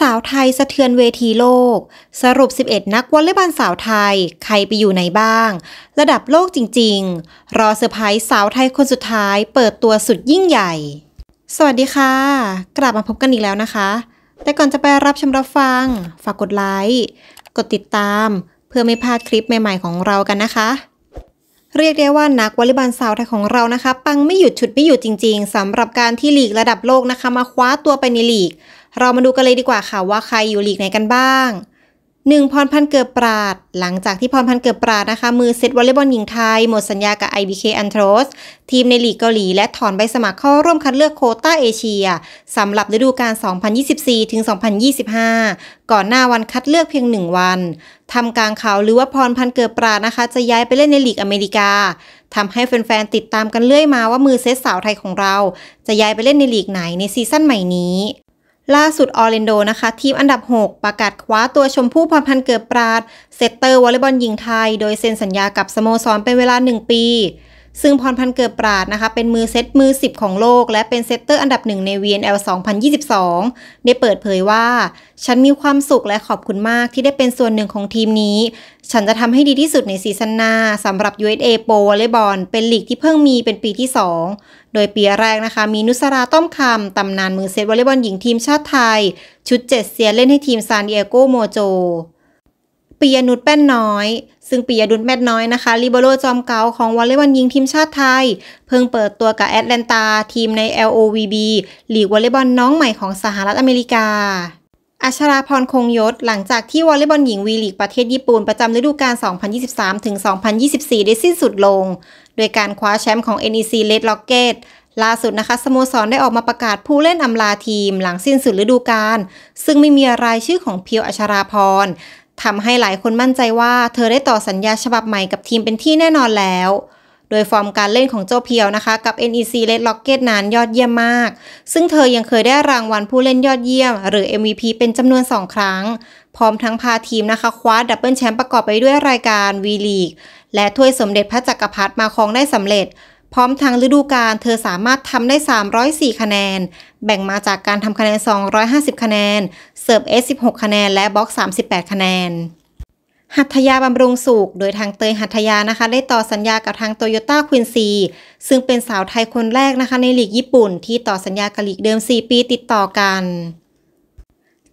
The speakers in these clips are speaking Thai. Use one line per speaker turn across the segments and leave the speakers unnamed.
สาวไทยสะเทือนเวทีโลก สรุป 11 นักวอลเลย์บอลสาวไทย ใครไปอยู่ไหนบ้าง ระดับโลกจริงๆ รอเซอร์ไพรส์สาวไทยคนสุดท้าย เปิดตัวสุดยิ่งใหญ่ สวัสดีค่ะ กลับมาพบกันอีกแล้วนะคะ แต่ก่อนจะไปรับชมรับฟัง ฝากกดไลค์ กดติดตาม เพื่อไม่พลาดคลิปใหม่ๆของเรากันนะคะ เรียกได้ว่านักวอลเลย์บอลสาวไทยของเรานะคะปังไม่หยุดฉุดไม่หยุดจริง ๆ สำหรับการที่ลีกระดับโลกนะคะ มาคว้าตัวไปในลีกเรามาดูกันเลยดีกว่าค่ะว่าใครอยู่ลีกไหนกันบ้าง 1. พรพันเกิดปราด หลังจากที่พรพันเกิดปราดนะคะมือเซตวอลเลย์บอลหญิงไทย หมดสัญญากับ IBK a n t r o s ทีมในลีกเกาหลีและถอนใบสมัครเข้าร่วมคัดเลือกโคต้าเอเชียสำหรับฤดูกาล2024ถึง2025 ก่อนหน้าวันคัดเลือกเพียง 1 วันทำกลางข่าวหรือว่าพรพันเกิดปราดนะคะ จะย้ายไปเล่นในลีกอเมริกาทำให้แฟนๆติดตามกันเรื่อยมาว่ามือเซตสาวไทยของเรา จะย้ายไปเล่นในลีกไหนในซีซั่นใหม่นี้ล่าสุดออร์เรนโดนะคะ ทีมอันดับ 6 ประกาศคว้าตัวชมพู่พรพันธ์เกิดปราด เซตเตอร์วอลเลย์บอลหญิงไทย โดยเซ็นสัญญากับสโมสรเป็นเวลา 1 ปีซึ่งพรพันเกิดปราดนะคะ เป็นมือเซตมือ 10 ของโลก และเป็นเซตเตอร์อันดับหนึ่งใน VNL 2022 ได้เปิดเผยว่า ฉันมีความสุขและขอบคุณมากที่ได้เป็นส่วนหนึ่งของทีมนี้ ฉันจะทำให้ดีที่สุดในซีซั่นหน้าสำหรับ USA Pro วอลเลย์บอล เป็นลีกที่เพิ่งมีเป็นปีที่ 2 โดยปีแรกนะคะ มีนุสราต้อมคำตำนานมือเซตวอลเลย์บอลหญิงทีมชาติไทยชุดเจ็ดเซียเล่นให้ทีมซานดิเอโกโมโจปียนุชแป้นน้อย ซึ่งปียนุชแป้นน้อยนะคะลิเบโร จอมเก่าของวอลเลย์บอลหญิงทีมชาติไทย เพิ่งเปิดตัวกับแอตแลนตาทีมใน LOVB หลีกวอลเลย์บอลน้องใหม่ของสหรัฐอเมริกา อัชราพรคงยศ หลังจากที่วอลเลย์บอลหญิงวีลีกประเทศญี่ปุ่น ประจำฤดูกาล2023-2024 ได้สิ้นสุดลง โดยการคว้าแชมป์ของ NEC Red Rocket ล่าสุดนะคะสโมสรได้ออกมาประกาศผู้เล่นอำลาทีมหลังสิ้นสุดฤดูกาล ซึ่งไม่มีรายชื่อของเพียว อัชราพรทำให้หลายคนมั่นใจว่า เธอได้ต่อสัญญาฉบับใหม่กับทีมเป็นที่แน่นอนแล้ว โดยฟอร์มการเล่นของเจ้าเพียวนะคะ กับ NEC Red Rocket นั้นยอดเยี่ยมมาก ซึ่งเธอยังเคยได้รางวัลผู้เล่นยอดเยี่ยม หรือ MVP เป็นจำนวน 2 ครั้ง พร้อมทั้งพาทีมนะคะคว้าดับเบิลแชมป์ประกอบไปด้วยรายการ V-League และถ้วยสมเด็จพระจักรพรรดิมาครองได้สำเร็จพร้อมทางฤดูกาลเธอสามารถทำได้ 304 คะแนน แบ่งมาจากการทำคะแนน 250 คะแนน เสิร์ฟเอ16คะแนน และบล็อก 38 คะแนน หัตยาบำรุงสุขโดยทางเตยหัตยานะคะ ได้ต่อสัญญากับทางโตโยต้าควินซีซึ่งเป็นสาวไทยคนแรกนะคะในลีกญี่ปุ่น ที่ต่อสัญญากับลีกเดิม 4 ปีติดต่อกัน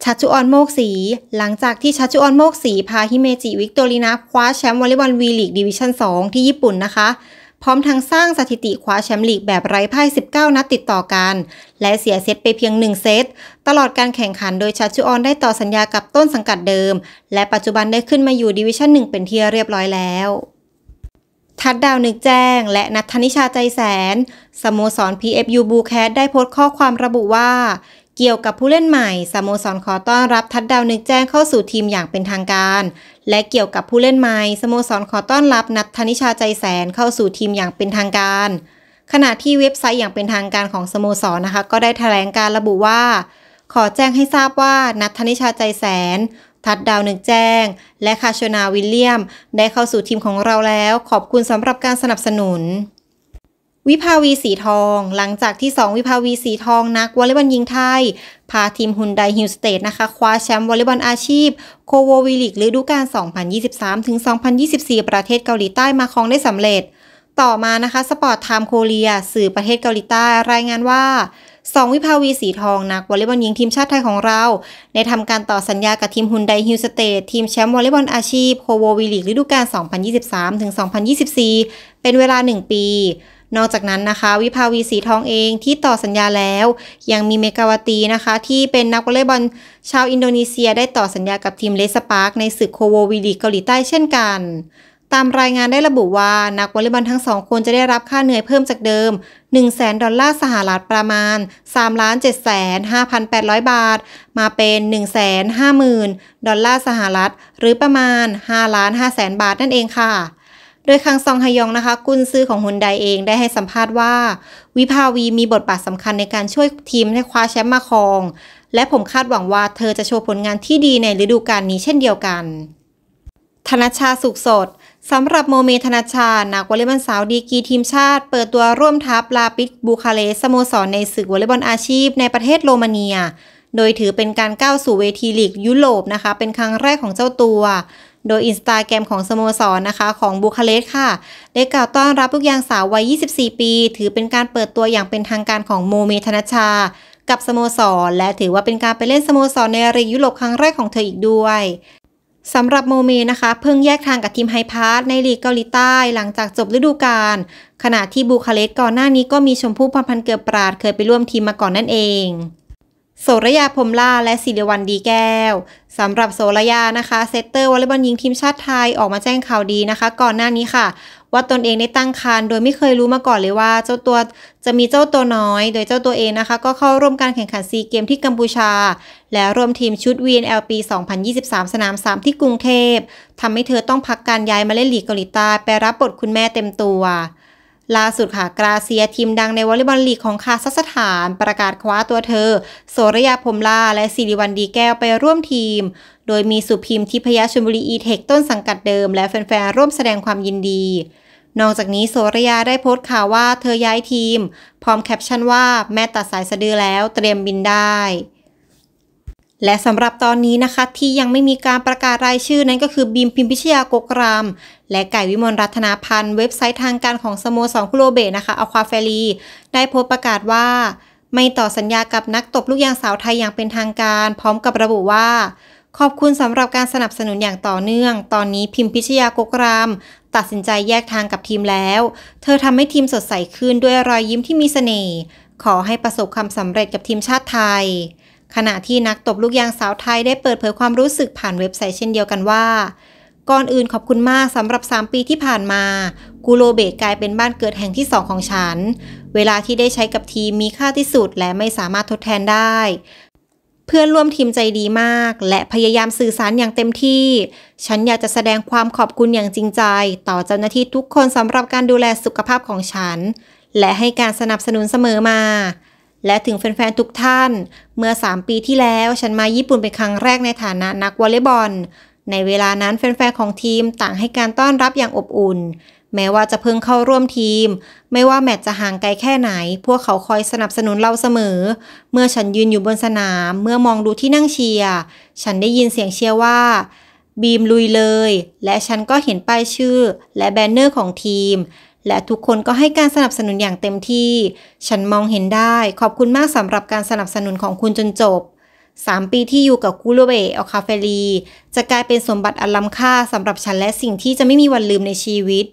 ชัชุออนโมกสี หลังจากที่ชัชุออนโมกสีพาฮิเมจิวิกตอรีนาคว้าแชมป์วอลเลย์บอลวีลีกดิวิชั่น2ที่ญี่ปุ่นนะคะพร้อมทั้งสร้างสถิติคว้าแชมป์ลีกแบบไร้พ่าย 19 นัดติดต่อกัน และเสียเซตไปเพียง 1 เซต ตลอดการแข่งขันโดยชาชูออนได้ต่อสัญญากับต้นสังกัดเดิม และปัจจุบันได้ขึ้นมาอยู่ดิวิชั่น 1 เป็นที่เรียบร้อยแล้ว ทัดดาวนึกแจ้งและนัทธนิชาใจแสนสโมสร PFU บูแคทได้โพสต์ข้อความระบุว่าเกี่ยวกับผู้เล่นใหม่สโมสรขอต้อนรับ ทัดดาวนึกแจ้งเข้าสู่ทีมอย่างเป็นทางการ และเกี่ยวกับผู้เล่นใหม่สโมสรขอต้อนรับนัทธนิชาใจแสนเข้าสู่ทีมอย่างเป็นทางการ ขณะที่เว็บไซต์อย่างเป็นทางการของสโมสรนะคะก็ได้แถลงการระบุว่า ขอแจ้งให้ทราบว่านัทธนิชาใจแสน ทัดดาวนึกแจ้ง และคาชนาวิลเลียมได้เข้าสู่ทีมของเราแล้ว ขอบคุณสำหรับการสนับสนุนวิภาวีสีทอง หลังจากที่ 2 วิภาวีสีทอง นักวอลเลย์บอลหญิงไทย พาทีมฮุนไดฮิลสเตทนะคะ คว้าแชมป์วอลเลย์บอลอาชีพโคโววิลิกฤดูกาล2023-2024 ประเทศเกาหลีใต้มาครองได้สำเร็จ ต่อมานะคะสปอร์ตไทม์โคเรียสื่อประเทศเกาหลีใต้ รายงานว่าสองวิภาวีสีทองนักวอลเลย์บอลหญิงทีมชาติไทยของเรา ได้ทำการต่อสัญญากับทีมฮุนไดฮิลสเตททีมแชมป์วอลเลย์บอลอาชีพโคโววิลิกฤดูกาล2023-2024 เป็นเวลา 1 ปีนอกจากนั้นนะคะวิภาวีสีทองเองที่ต่อสัญญาแล้ว ยังมีเมกาวตีนะคะ ที่เป็นนักวอลเลย์บอลชาวอินโดนีเซียได้ต่อสัญญากับทีมเลสปาร์กในศึกโคโววีลีเกาหลีใต้เช่นกัน ตามรายงานได้ระบุว่านักวอลเลย์บอลทั้งสองคนจะได้รับค่าเหนื่อยเพิ่มจากเดิม 1 0 0 0 0ดอลลาร์สหรัฐประมาณ 3 7 5 8 0 0 บาท มาเป็น1 5 0 0 0 0 ดอลลาร์สหรัฐ หรือประมาณ 5 5 0 0 0 0บาทนั่นเองค่ะดยคังซองฮยองนะคะ กุนซื้อของฮุนไดเองได้ให้สัมภาษณ์ว่า วิภาวีมีบทบาทสำคัญในการช่วยทีมให้คว้าแชมป์มาครอง และผมคาดหวังว่าเธอจะโชว์ผลงานที่ดีในฤดูกาลนี้เช่นเดียวกัน ธนชาสุขสดสำหรับโมเมธนชานักวอลเลย์บอลสาวดีกีทีมชาติเปิดตัวร่วมทัพลาปิดบูคาเลสโมสรในศึกวอลเลย์บอลอาชีพ ในประเทศโรมาเนีย โดยถือเป็นการก้าวสู่เวทีลีกยุโรปนะคะเป็นครั้งแรกของเจ้าตัวโดยอินสตาแกรมของสโมสรนะคะของบูคาเรสค่ะ ได้กล่าวต้อนรับลูกยางสาววัย 24 ปี ถือเป็นการเปิดตัวอย่างเป็นทางการของโมเมธนชากับสโมสร และถือว่าเป็นการไปเล่นสโมสรในรียุโรปครั้งแรกของเธออีกด้วยสำหรับโมเมนะคะเพิ่งแยกทางกับทีมไฮพาร์ตในลีกเกาหลีใต้ หลังจากจบฤดูกาลขณะที่บูคาเรสก่อนหน้านี้ก็มีชมพู่พรพันเกือบปราดเคยไปร่วมทีมมาก่อนนั่นเองโสรยาพรมล่าและศิริวัลดีแก้ว สำหรับโสรยานะคะ เซตเตอร์วอลเลย์บอลหญิงทีมชาติไทยออกมาแจ้งข่าวดีนะคะก่อนหน้านี้ค่ะ ว่าตนเองได้ตั้งครรภ์โดยไม่เคยรู้มาก่อนเลยว่า เจ้าตัวจะมีเจ้าตัวน้อย โดยเจ้าตัวเองนะคะก็เข้าร่วมการแข่งขันซีเกมที่กัมพูชาและร่วมทีมชุด VNL ปี 2023 สนาม 3 ที่กรุงเทพทำให้เธอต้องพักการย้ายมาเล่นลีกเกาหลีใต้ไปรับบทคุณแม่เต็มตัวล่าสุดค่ะกราเซียทีมดังในวอลเลย์บอลลีกของคาซัคสถานประกาศคว้าตัวเธอโสรยาพรมลา และสิริวันดีแก้วไปร่วมทีม โดยมีสุพิมทิพยชลบุรีอีเทคต้นสังกัดเดิมและแฟนๆร่วมแสดงความยินดี นอกจากนี้โสรยาได้โพสต์ข่าวว่าเธอย้ายทีม พร้อมแคปชั่นว่า แม่ตัดสายสะดือแล้วเตรียมบินได้และสำหรับตอนนี้นะคะที่ยังไม่มีการประกาศรายชื่อนั้นก็คือบีมพิมพิชยากกรามและไก่วิมลรัตนาพันธ์เว็บไซต์ทางการของสโมสรคุโรเบะนะคะอควาเฟรีได้โพสประกาศว่า ไม่ต่อสัญญากับนักตบลูกยางสาวไทยอย่างเป็นทางการ พร้อมกับระบุว่า ขอบคุณสำหรับการสนับสนุนอย่างต่อเนื่อง ตอนนี้พิมพิชยากกรามตัดสินใจแยกทางกับทีมแล้ว เธอทำให้ทีมสดใสขึ้นด้วยรอยยิ้มที่มีเสน่ห์ขอให้ประสบความสำเร็จกับทีมชาติไทยขณะที่นักตบลูกยางสาวไทยได้เปิดเผยความรู้สึกผ่านเว็บไซต์เช่นเดียวกันว่า ก่อนอื่นขอบคุณมากสำหรับ 3 ปีที่ผ่านมา กูโลเบตกลายเป็นบ้านเกิดแห่งที่ 2 ของฉัน เวลาที่ได้ใช้กับทีมมีค่าที่สุดและไม่สามารถทดแทนได้ เพื่อนร่วมทีมใจดีมากและพยายามสื่อสารอย่างเต็มที่ ฉันอยากจะแสดงความขอบคุณอย่างจริงใจ ต่อเจ้าหน้าที่ทุกคนสำหรับการดูแลสุขภาพของฉัน และให้การสนับสนุนเสมอมาและถึงแฟนๆ ทุกท่าน เมื่อ 3 ปีที่แล้วฉันมาญี่ปุ่นเป็นครั้งแรกในฐานะนักวอลเลย์บอล ในเวลานั้นแฟนๆ ของทีมต่างให้การต้อนรับอย่างอบอุ่น แม้ว่าจะเพิ่งเข้าร่วมทีม ไม่ว่าแมตช์จะห่างไกลแค่ไหน พวกเขาคอยสนับสนุนเราเสมอ เมื่อฉันยืนอยู่บนสนาม เมื่อมองดูที่นั่งเชียร์ฉันได้ยินเสียงเชียร์ว่า บีมลุยเลย และฉันก็เห็นป้ายชื่อ และแบนเนอร์ของทีมและทุกคนก็ให้การสนับสนุนอย่างเต็มที่ ฉันมองเห็นได้ ขอบคุณมากสำหรับการสนับสนุนของคุณจนจบ 3 ปีที่อยู่กับกูโรเบะออคาเฟลี จะกลายเป็นสมบัติอันล้ำค่าสำหรับฉันและสิ่งที่จะไม่มีวันลืมในชีวิต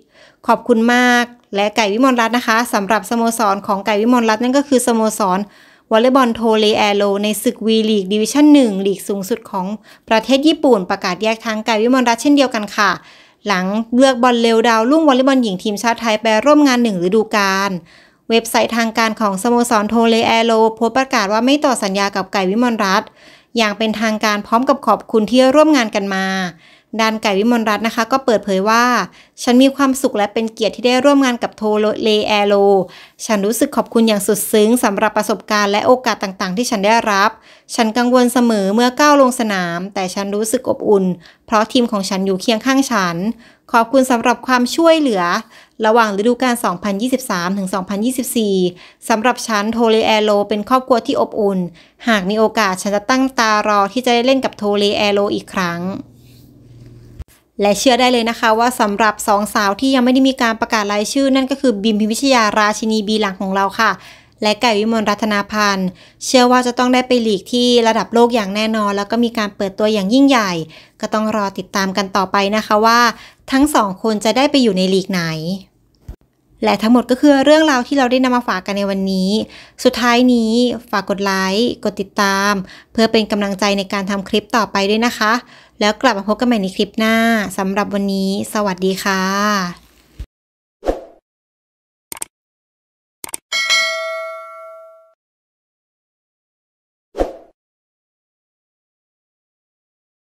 ขอบคุณมาก และไก่วิมลรัตน์นะคะสำหรับสโมสรของไก่วิมลรัตน์นั่นก็คือสโมสรวอลเลย์บอลโทเลแอโรในศึกวีลีกดิวิชั่น1ลีกสูงสุดของประเทศญี่ปุ่นประกาศแยกทางไก่วิมลรัตน์เช่นเดียวกันค่ะหลังเลือกบอลเร็วดาวลุ่งวอลเลย์บอลหญิงทีมชาติไทยไปร่วมงานหนึ่งฤดูกาลเว็บไซต์ทางการของสโมสรโทเลแอโลโพสประกาศว่าไม่ต่อสัญญากับไก่วิมลรัตน์อย่างเป็นทางการพร้อมกับขอบคุณที่ร่วมงานกันมาด้านไก่วิมลรัตน์นะคะก็เปิดเผยว่า ฉันมีความสุขและเป็นเกียรติที่ได้ร่วมงานกับโทเลแอโรฉันรู้สึกขอบคุณอย่างสุดซึ้งสำหรับประสบการณ์และโอกาสต่างๆที่ฉันได้รับ ฉันกังวลเสมอเมื่อก้าวลงสนาม แต่ฉันรู้สึกอบอุ่นเพราะทีมของฉันอยู่เคียงข้างฉัน ขอบคุณสำหรับความช่วยเหลือ ระหว่างฤดูกาล2023ถึง2024สำหรับฉันโทเลแอโรเป็นครอบครัวที่อบอุ่น หากมีโอกาสฉันจะตั้งตารอที่จะได้เล่นกับโทเลแอโรอีกครั้งและเชื่อได้เลยนะคะว่าสำหรับสองสาวที่ยังไม่ได้มีการประกาศรายชื่อ นั่นก็คือบิมพิมพิชยาราชินีบีหลังของเราค่ะ และไก่วิมลรัตนาพันธ์เชื่อว่าจะต้องได้ไปหลีกที่ระดับโลกอย่างแน่นอน แล้วก็มีการเปิดตัวอย่างยิ่งใหญ่ ก็ต้องรอติดตามกันต่อไปนะคะว่าทั้งสองคนจะได้ไปอยู่ในหลีกไหนและทั้งหมดก็คือเรื่องราวที่เราได้นำมาฝากกันในวันนี้ สุดท้ายนี้ฝากกดไลค์ กดติดตาม เพื่อเป็นกำลังใจในการทำคลิปต่อไปด้วยนะคะ แล้วกลับมาพบกันใหม่ในคลิปหน้าสำหรับวันนี้ สวัสดีค่ะ